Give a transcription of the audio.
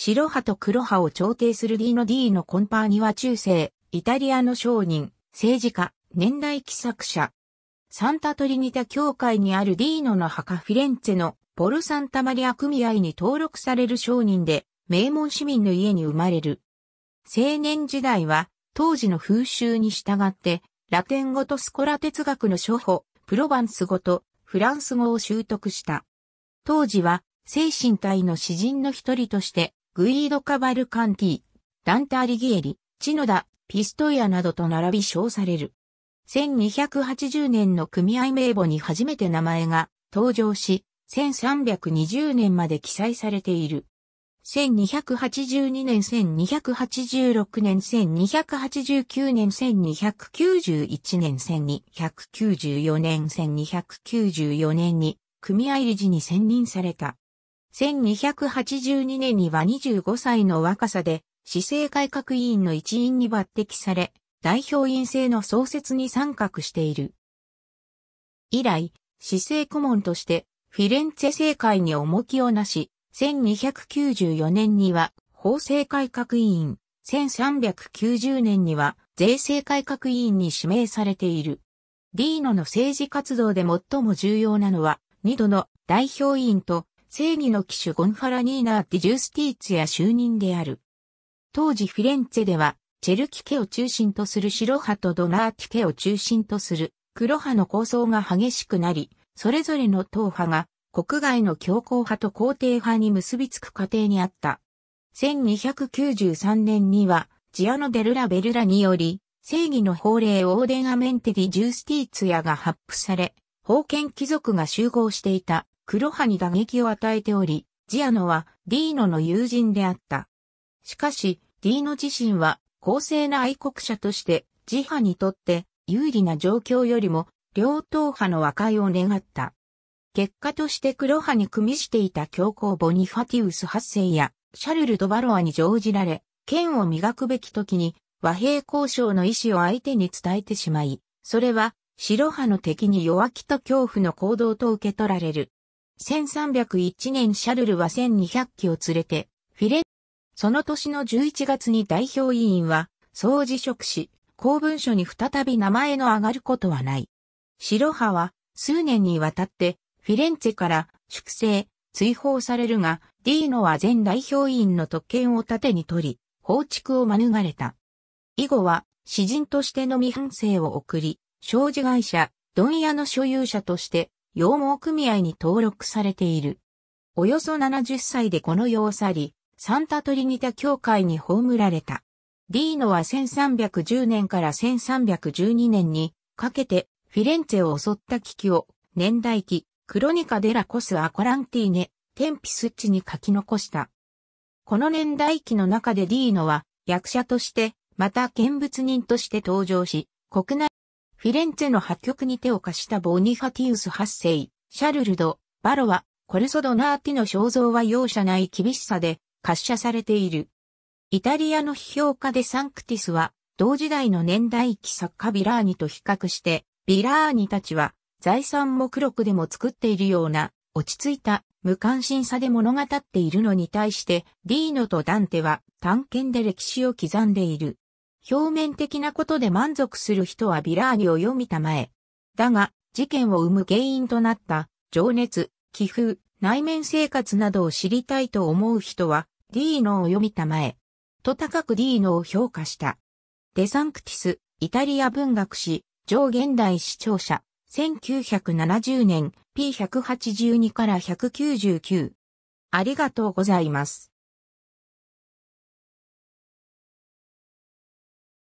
白派と黒派を調停するディーノ・ディーのコンパーニは中世、イタリアの商人、政治家、年代記作者。サンタトリニタ教会にあるディーノの墓フィレンツェのポルサンタマリア組合に登録される商人で名門市民の家に生まれる。青年時代は当時の風習に従ってラテン語とスコラ哲学の初歩、プロバンス語とフランス語を習得した。当時は精神体の詩人の一人としてグイード・カバルカンティ、ランタ・リギエリ、チノダ、ピストイアなどと並び称される。1280年の組合名簿に初めて名前が登場し、1320年まで記載されている。1282年、1286年、1289年、1291年、1294年、1294年に組合理事に選任された。1282年には25歳の若さで、市政改革委員の一員に抜擢され、代表員制の創設に参画している。以来、市政顧問として、フィレンツェ政界に重きをなし、1294年には法政改革委員、1390年には税制改革委員に指名されている。ディーノの政治活動で最も重要なのは、二度の代表委員と正義の騎手ゴンファラニーナーティ・ジュースティーツや就任である。当時フィレンツェでは、チェルキ家を中心とする白派とドナーティ家を中心とする黒派の構想が激しくなり、それぞれの党派が国外の強硬派と皇帝派に結びつく過程にあった。1293年には、ジアノ・デルラ・ベルラにより、正義の法令オーデン・アメンテディ・ジュースティーツヤが発布され、封建貴族が集合していた黒羽に打撃を与えており、ジアノはディーノの友人であった。しかし、ディーノ自身は公正な愛国者としてジハにとって有利な状況よりも両党派の和解を願った。結果として黒派に組みしていた教皇ボニファティウス8世やシャルル・ドバロアに乗じられ、剣を磨くべき時に和平交渉の意思を相手に伝えてしまい、それは白派の敵に弱気と恐怖の行動と受け取られる。1301年シャルルは1200機を連れて、フィレ、その年の11月に代表委員は、総辞職し、公文書に再び名前の上がることはない。白派は、数年にわたって、フィレンツェから粛清、追放されるが、ディーノは前代表委員の特権を盾に取り、放逐を免れた。以後は、詩人としての未反省を送り、商事会社、ドン屋の所有者として、羊毛組合に登録されている。およそ70歳でこの世を去り、サンタトリニタ教会に葬られた。ディーノは1310年から1312年にかけてフィレンツェを襲った危機を年代記クロニカデラコスアコランティーネテンピスッチに書き残した。この年代記の中でディーノは役者としてまた見物人として登場し国内フィレンツェの破局に手を貸したボニファティウス8世、シャルルド、バロワ、コルソドナーティの肖像は容赦ない厳しさで、滑車されている。イタリアの批評家でサンクティスは、同時代の年代記作家ビラーニと比較して、ビラーニたちは、財産目録でも作っているような、落ち着いた、無関心さで物語っているのに対して、ディーノとダンテは、探検で歴史を刻んでいる。表面的なことで満足する人はビラーニを読みたまえ。だが、事件を生む原因となった、情熱、気風、内面生活などを知りたいと思う人は、ディーノを読みたまえ。と高くディーノを評価した。デサンクティス、イタリア文学史、上現代視聴者、1970年、P182 から199。ありがとうございます。